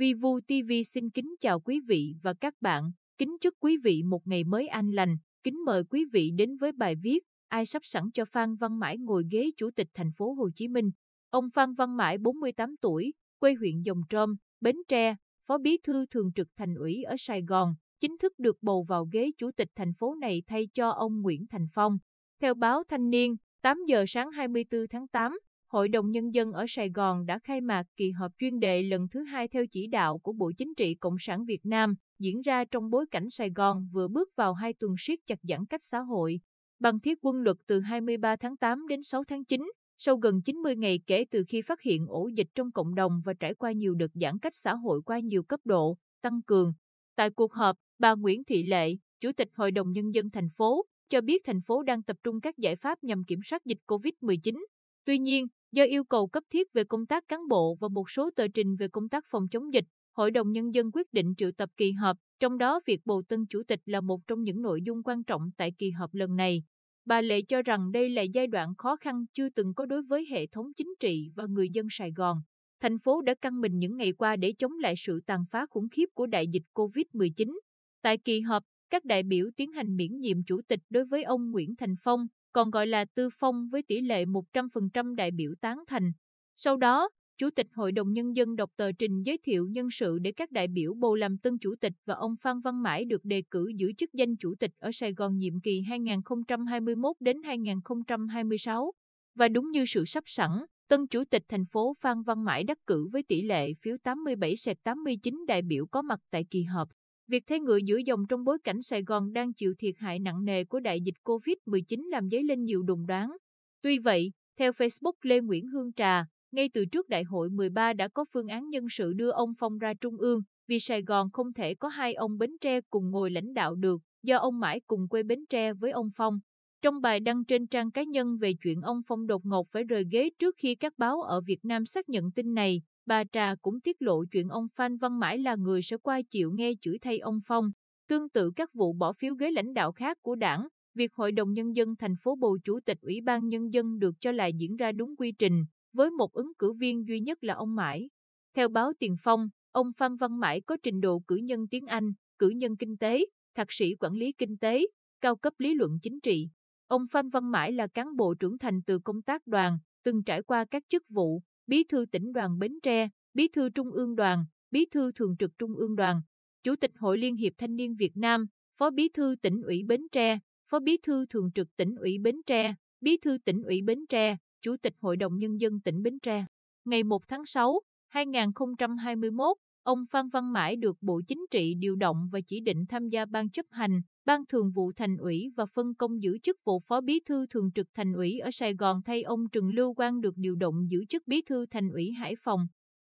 Vivu TV xin kính chào quý vị và các bạn, kính chúc quý vị một ngày mới an lành, kính mời quý vị đến với bài viết Ai sắp sẵn cho Phan Văn Mãi ngồi ghế Chủ tịch thành phố Hồ Chí Minh. Ông Phan Văn Mãi 48 tuổi, quê huyện Dòng Trôm, Bến Tre, Phó Bí thư Thường trực Thành ủy ở Sài Gòn, chính thức được bầu vào ghế Chủ tịch thành phố này thay cho ông Nguyễn Thành Phong. Theo báo Thanh niên, 8 giờ sáng 24 tháng 8, Hội đồng Nhân dân ở Sài Gòn đã khai mạc kỳ họp chuyên đề lần thứ hai theo chỉ đạo của Bộ Chính trị Cộng sản Việt Nam, diễn ra trong bối cảnh Sài Gòn vừa bước vào hai tuần siết chặt giãn cách xã hội. Bằng thiết quân luật từ 23 tháng 8 đến 6 tháng 9, sau gần 90 ngày kể từ khi phát hiện ổ dịch trong cộng đồng và trải qua nhiều đợt giãn cách xã hội qua nhiều cấp độ, tăng cường. Tại cuộc họp, bà Nguyễn Thị Lệ, Chủ tịch Hội đồng Nhân dân thành phố, cho biết thành phố đang tập trung các giải pháp nhằm kiểm soát dịch COVID-19. Tuy nhiên, Do yêu cầu cấp thiết về công tác cán bộ và một số tờ trình về công tác phòng chống dịch, Hội đồng Nhân dân quyết định triệu tập kỳ họp, trong đó việc bầu tân chủ tịch là một trong những nội dung quan trọng tại kỳ họp lần này. Bà Lệ cho rằng đây là giai đoạn khó khăn chưa từng có đối với hệ thống chính trị và người dân Sài Gòn. Thành phố đã căng mình những ngày qua để chống lại sự tàn phá khủng khiếp của đại dịch COVID-19. Tại kỳ họp, các đại biểu tiến hành miễn nhiệm chủ tịch đối với ông Nguyễn Thành Phong, còn gọi là tư phong với tỷ lệ 100% đại biểu tán thành. Sau đó, Chủ tịch Hội đồng Nhân dân đọc tờ trình giới thiệu nhân sự để các đại biểu bầu làm tân chủ tịch và ông Phan Văn Mãi được đề cử giữ chức danh chủ tịch ở Sài Gòn nhiệm kỳ 2021 đến 2026. Và đúng như sự sắp sẵn, tân chủ tịch thành phố Phan Văn Mãi đắc cử với tỷ lệ phiếu 87-89 đại biểu có mặt tại kỳ họp. Việc thay ngựa giữa dòng trong bối cảnh Sài Gòn đang chịu thiệt hại nặng nề của đại dịch COVID-19 làm dấy lên nhiều đồn đoán. Tuy vậy, theo Facebook Lê Nguyễn Hương Trà, ngay từ trước đại hội 13 đã có phương án nhân sự đưa ông Phong ra Trung ương, vì Sài Gòn không thể có hai ông Bến Tre cùng ngồi lãnh đạo được, do ông mãi cùng quê Bến Tre với ông Phong. Trong bài đăng trên trang cá nhân về chuyện ông Phong đột ngột phải rời ghế trước khi các báo ở Việt Nam xác nhận tin này, Bà Trà cũng tiết lộ chuyện ông Phan Văn Mãi là người sẽ qua chịu nghe chửi thay ông Phong. Tương tự các vụ bỏ phiếu ghế lãnh đạo khác của đảng, việc Hội đồng Nhân dân thành phố bầu Chủ tịch Ủy ban Nhân dân được cho là diễn ra đúng quy trình, với một ứng cử viên duy nhất là ông Mãi. Theo báo Tiền Phong, ông Phan Văn Mãi có trình độ cử nhân tiếng Anh, cử nhân kinh tế, thạc sĩ quản lý kinh tế, cao cấp lý luận chính trị. Ông Phan Văn Mãi là cán bộ trưởng thành từ công tác đoàn, từng trải qua các chức vụ Bí thư tỉnh đoàn Bến Tre, Bí thư Trung ương đoàn, Bí thư Thường trực Trung ương đoàn, Chủ tịch Hội Liên hiệp Thanh niên Việt Nam, Phó Bí thư tỉnh ủy Bến Tre, Phó Bí thư Thường trực tỉnh ủy Bến Tre, Bí thư tỉnh ủy Bến Tre, Chủ tịch Hội đồng Nhân dân tỉnh Bến Tre. Ngày 1 tháng 6, 2021, ông Phan Văn Mãi được Bộ Chính trị điều động và chỉ định tham gia ban chấp hành, ban thường vụ thành ủy và phân công giữ chức vụ phó bí thư thường trực thành ủy ở Sài Gòn thay ông Trần Lưu Quang được điều động giữ chức bí thư thành ủy Hải Phòng.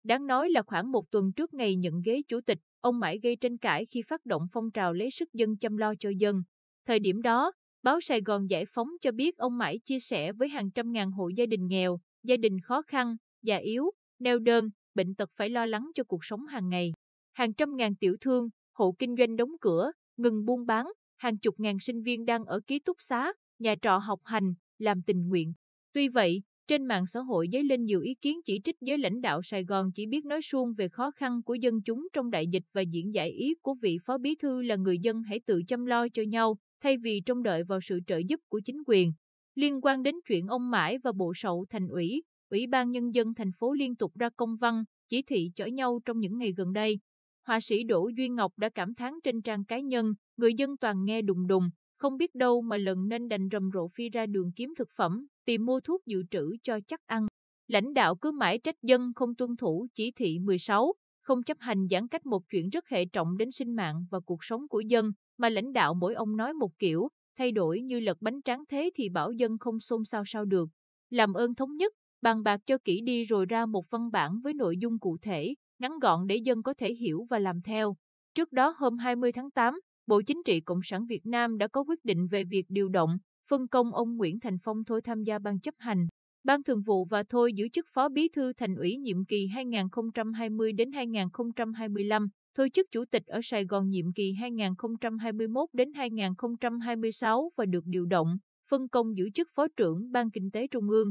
Đáng nói là khoảng một tuần trước ngày nhận ghế chủ tịch, ông Mãi gây tranh cãi khi phát động phong trào lấy sức dân chăm lo cho dân. Thời điểm đó, báo Sài Gòn Giải Phóng cho biết ông Mãi chia sẻ với hàng trăm ngàn hộ gia đình nghèo, gia đình khó khăn, già yếu, neo đơn, bệnh tật phải lo lắng cho cuộc sống hàng ngày. Hàng trăm ngàn tiểu thương, hộ kinh doanh đóng cửa, ngừng buôn bán, hàng chục ngàn sinh viên đang ở ký túc xá, nhà trọ học hành, làm tình nguyện. Tuy vậy, trên mạng xã hội dấy lên nhiều ý kiến chỉ trích giới lãnh đạo Sài Gòn chỉ biết nói suông về khó khăn của dân chúng trong đại dịch và diễn giải ý của vị phó bí thư là người dân hãy tự chăm lo cho nhau, thay vì trông đợi vào sự trợ giúp của chính quyền. Liên quan đến chuyện ông Mãi và bộ sậu thành ủy, Ủy ban Nhân dân thành phố liên tục ra công văn, chỉ thị chở nhau trong những ngày gần đây. Họa sĩ Đỗ Duy Ngọc đã cảm thán trên trang cá nhân, người dân toàn nghe đùng đùng, không biết đâu mà lần nên đành rầm rộ phi ra đường kiếm thực phẩm, tìm mua thuốc dự trữ cho chắc ăn. Lãnh đạo cứ mãi trách dân không tuân thủ chỉ thị 16, không chấp hành giãn cách một chuyện rất hệ trọng đến sinh mạng và cuộc sống của dân, mà lãnh đạo mỗi ông nói một kiểu, thay đổi như lật bánh tráng thế thì bảo dân không xôn xao sao được. Làm ơn thống nhất, bàn bạc cho kỹ đi rồi ra một văn bản với nội dung cụ thể, ngắn gọn để dân có thể hiểu và làm theo. Trước đó hôm 20 tháng 8, Bộ Chính trị Cộng sản Việt Nam đã có quyết định về việc điều động, phân công ông Nguyễn Thành Phong thôi tham gia ban chấp hành. Ban thường vụ và thôi giữ chức phó bí thư thành ủy nhiệm kỳ 2020 đến 2025, thôi chức chủ tịch ở Sài Gòn nhiệm kỳ 2021 đến 2026 và được điều động, phân công giữ chức phó trưởng Ban Kinh tế Trung ương.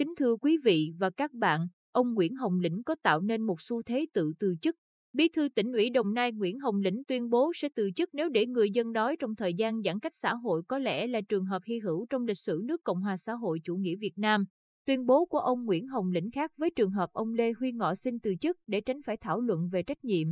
Kính thưa quý vị và các bạn, ông Nguyễn Hồng Lĩnh có tạo nên một xu thế tự từ chức. Bí thư tỉnh ủy Đồng Nai Nguyễn Hồng Lĩnh tuyên bố sẽ từ chức nếu để người dân đói trong thời gian giãn cách xã hội có lẽ là trường hợp hy hữu trong lịch sử nước Cộng hòa xã hội chủ nghĩa Việt Nam. Tuyên bố của ông Nguyễn Hồng Lĩnh khác với trường hợp ông Lê Huy Ngọ xin từ chức để tránh phải thảo luận về trách nhiệm.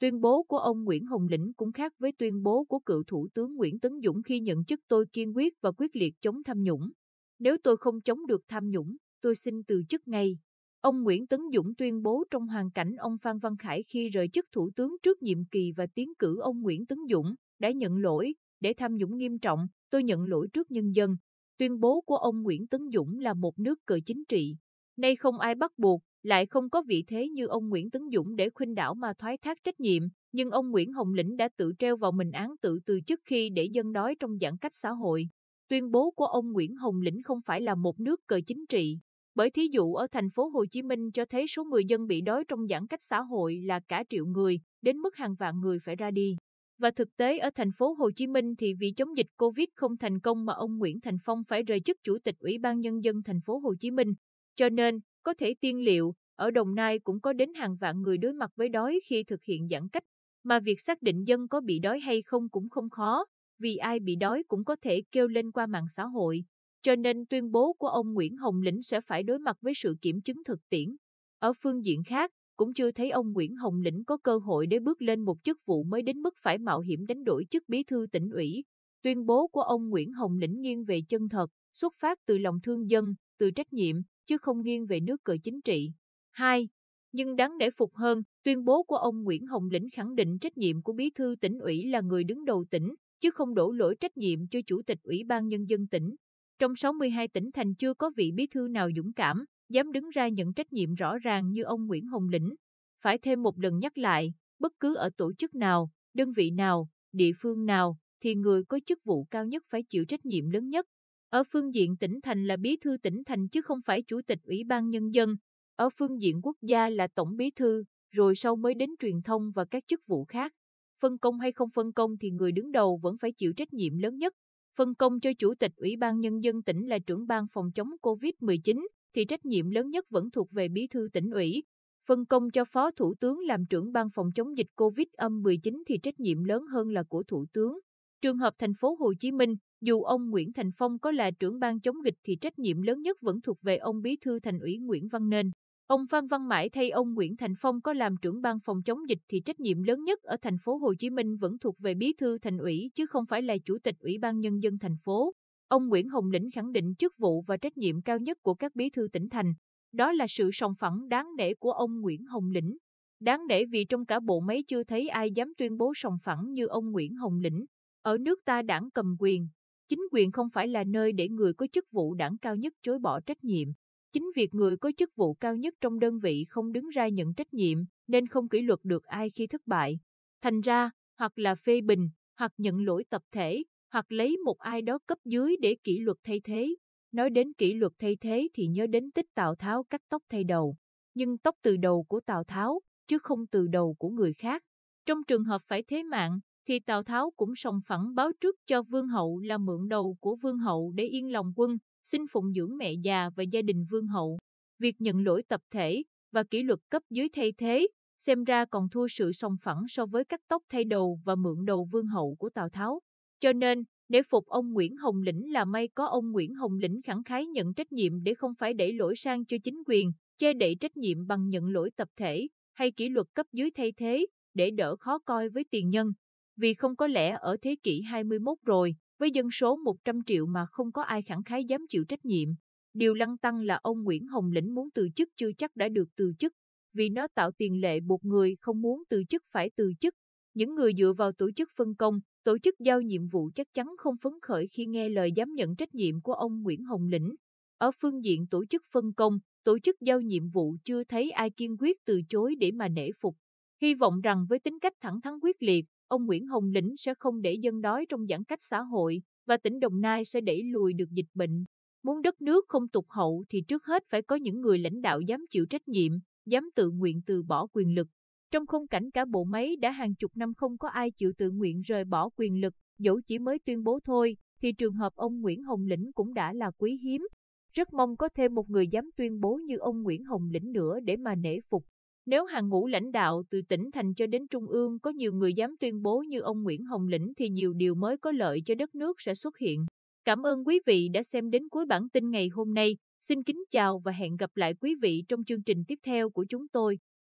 Tuyên bố của ông Nguyễn Hồng Lĩnh cũng khác với tuyên bố của cựu Thủ tướng Nguyễn Tấn Dũng khi nhận chức tôi kiên quyết và quyết liệt chống tham nhũng. Nếu tôi không chống được tham nhũng, tôi xin từ chức ngay. Ông Nguyễn Tấn Dũng tuyên bố trong hoàn cảnh ông Phan Văn Khải khi rời chức thủ tướng trước nhiệm kỳ và tiến cử ông Nguyễn Tấn Dũng đã nhận lỗi, để tham nhũng nghiêm trọng, tôi nhận lỗi trước nhân dân. Tuyên bố của ông Nguyễn Tấn Dũng là một nước cờ chính trị. Nay không ai bắt buộc, lại không có vị thế như ông Nguyễn Tấn Dũng để khuynh đảo mà thoái thác trách nhiệm, nhưng ông Nguyễn Hồng Lĩnh đã tự treo vào mình án tự từ chức khi để dân đói trong giãn cách xã hội. Tuyên bố của ông Nguyễn Hồng Lĩnh không phải là một nước cờ chính trị. Bởi thí dụ ở thành phố Hồ Chí Minh cho thấy số người dân bị đói trong giãn cách xã hội là cả triệu người, đến mức hàng vạn người phải ra đi. Và thực tế ở thành phố Hồ Chí Minh thì vì chống dịch Covid không thành công mà ông Nguyễn Thành Phong phải rời chức Chủ tịch Ủy ban Nhân dân thành phố Hồ Chí Minh. Cho nên, có thể tiên liệu, ở Đồng Nai cũng có đến hàng vạn người đối mặt với đói khi thực hiện giãn cách. Mà việc xác định dân có bị đói hay không cũng không khó, vì ai bị đói cũng có thể kêu lên qua mạng xã hội cho nên tuyên bố của ông Nguyễn Hồng Lĩnh sẽ phải đối mặt với sự kiểm chứng thực tiễn. Ở phương diện khác, cũng chưa thấy ông Nguyễn Hồng Lĩnh có cơ hội để bước lên một chức vụ mới đến mức phải mạo hiểm đánh đổi chức bí thư tỉnh ủy. Tuyên bố của ông Nguyễn Hồng Lĩnh nghiêng về chân thật, xuất phát từ lòng thương dân, từ trách nhiệm, chứ không nghiêng về nước cờ chính trị. 2. Nhưng đáng để phục hơn, tuyên bố của ông Nguyễn Hồng Lĩnh khẳng định trách nhiệm của bí thư tỉnh ủy là người đứng đầu tỉnh, chứ không đổ lỗi trách nhiệm cho chủ tịch ủy ban nhân dân tỉnh. Trong 62 tỉnh thành chưa có vị bí thư nào dũng cảm, dám đứng ra nhận trách nhiệm rõ ràng như ông Nguyễn Hồng Lĩnh. Phải thêm một lần nhắc lại, bất cứ ở tổ chức nào, đơn vị nào, địa phương nào, thì người có chức vụ cao nhất phải chịu trách nhiệm lớn nhất. Ở phương diện tỉnh thành là bí thư tỉnh thành chứ không phải chủ tịch ủy ban nhân dân. Ở phương diện quốc gia là tổng bí thư, rồi sau mới đến truyền thông và các chức vụ khác. Phân công hay không phân công thì người đứng đầu vẫn phải chịu trách nhiệm lớn nhất phân công cho Chủ tịch Ủy ban Nhân dân tỉnh là trưởng ban phòng chống COVID-19, thì trách nhiệm lớn nhất vẫn thuộc về Bí thư tỉnh ủy. Phân công cho Phó Thủ tướng làm trưởng ban phòng chống dịch COVID-19 thì trách nhiệm lớn hơn là của Thủ tướng. Trường hợp thành phố Hồ Chí Minh, dù ông Nguyễn Thành Phong có là trưởng ban chống dịch thì trách nhiệm lớn nhất vẫn thuộc về ông Bí thư Thành ủy Nguyễn Văn Nên. Ông Phan Văn Mãi thay ông Nguyễn Thành Phong có làm trưởng ban phòng chống dịch thì trách nhiệm lớn nhất ở thành phố Hồ Chí Minh vẫn thuộc về bí thư thành ủy chứ không phải là chủ tịch Ủy ban Nhân dân thành phố. Ông Nguyễn Hồng Lĩnh khẳng định chức vụ và trách nhiệm cao nhất của các bí thư tỉnh thành. Đó là sự sòng phẳng đáng nể của ông Nguyễn Hồng Lĩnh. Đáng nể vì trong cả bộ máy chưa thấy ai dám tuyên bố sòng phẳng như ông Nguyễn Hồng Lĩnh. Ở nước ta đảng cầm quyền, chính quyền không phải là nơi để người có chức vụ đảng cao nhất chối bỏ trách nhiệm. Chính việc người có chức vụ cao nhất trong đơn vị không đứng ra nhận trách nhiệm nên không kỷ luật được ai khi thất bại. Thành ra, hoặc là phê bình, hoặc nhận lỗi tập thể, hoặc lấy một ai đó cấp dưới để kỷ luật thay thế. Nói đến kỷ luật thay thế thì nhớ đến tích Tào Tháo cắt tóc thay đầu, nhưng tóc từ đầu của Tào Tháo, chứ không từ đầu của người khác. Trong trường hợp phải thế mạng, thì Tào Tháo cũng sòng phẳng báo trước cho Vương Hậu là mượn đầu của Vương Hậu để yên lòng quân, xin phụng dưỡng mẹ già và gia đình Vương Hậu. Việc nhận lỗi tập thể và kỷ luật cấp dưới thay thế, xem ra còn thua sự sòng phẳng so với cắt tóc thay đầu và mượn đầu Vương Hậu của Tào Tháo. Cho nên, để phục ông Nguyễn Hồng Lĩnh là may có ông Nguyễn Hồng Lĩnh khẳng khái nhận trách nhiệm để không phải đẩy lỗi sang cho chính quyền, che đậy trách nhiệm bằng nhận lỗi tập thể hay kỷ luật cấp dưới thay thế để đỡ khó coi với tiền nhân vì không có lẽ ở thế kỷ 21 rồi, với dân số 100 triệu mà không có ai khẳng khái dám chịu trách nhiệm. Điều lăng tăng là ông Nguyễn Hồng Lĩnh muốn từ chức chưa chắc đã được từ chức, vì nó tạo tiền lệ buộc người không muốn từ chức phải từ chức. Những người dựa vào tổ chức phân công, tổ chức giao nhiệm vụ chắc chắn không phấn khởi khi nghe lời dám nhận trách nhiệm của ông Nguyễn Hồng Lĩnh. Ở phương diện tổ chức phân công, tổ chức giao nhiệm vụ chưa thấy ai kiên quyết từ chối để mà nể phục. Hy vọng rằng với tính cách thẳng thắn quyết liệt, ông Nguyễn Hồng Lĩnh sẽ không để dân đói trong giãn cách xã hội và tỉnh Đồng Nai sẽ đẩy lùi được dịch bệnh. Muốn đất nước không tục hậu thì trước hết phải có những người lãnh đạo dám chịu trách nhiệm, dám tự nguyện từ bỏ quyền lực. Trong khung cảnh cả bộ máy đã hàng chục năm không có ai chịu tự nguyện rời bỏ quyền lực, dẫu chỉ mới tuyên bố thôi, thì trường hợp ông Nguyễn Hồng Lĩnh cũng đã là quý hiếm. Rất mong có thêm một người dám tuyên bố như ông Nguyễn Hồng Lĩnh nữa để mà nể phục. Nếu hàng ngũ lãnh đạo từ tỉnh thành cho đến trung ương có nhiều người dám tuyên bố như ông Nguyễn Hồng Lĩnh thì nhiều điều mới có lợi cho đất nước sẽ xuất hiện. Cảm ơn quý vị đã xem đến cuối bản tin ngày hôm nay. Xin kính chào và hẹn gặp lại quý vị trong chương trình tiếp theo của chúng tôi.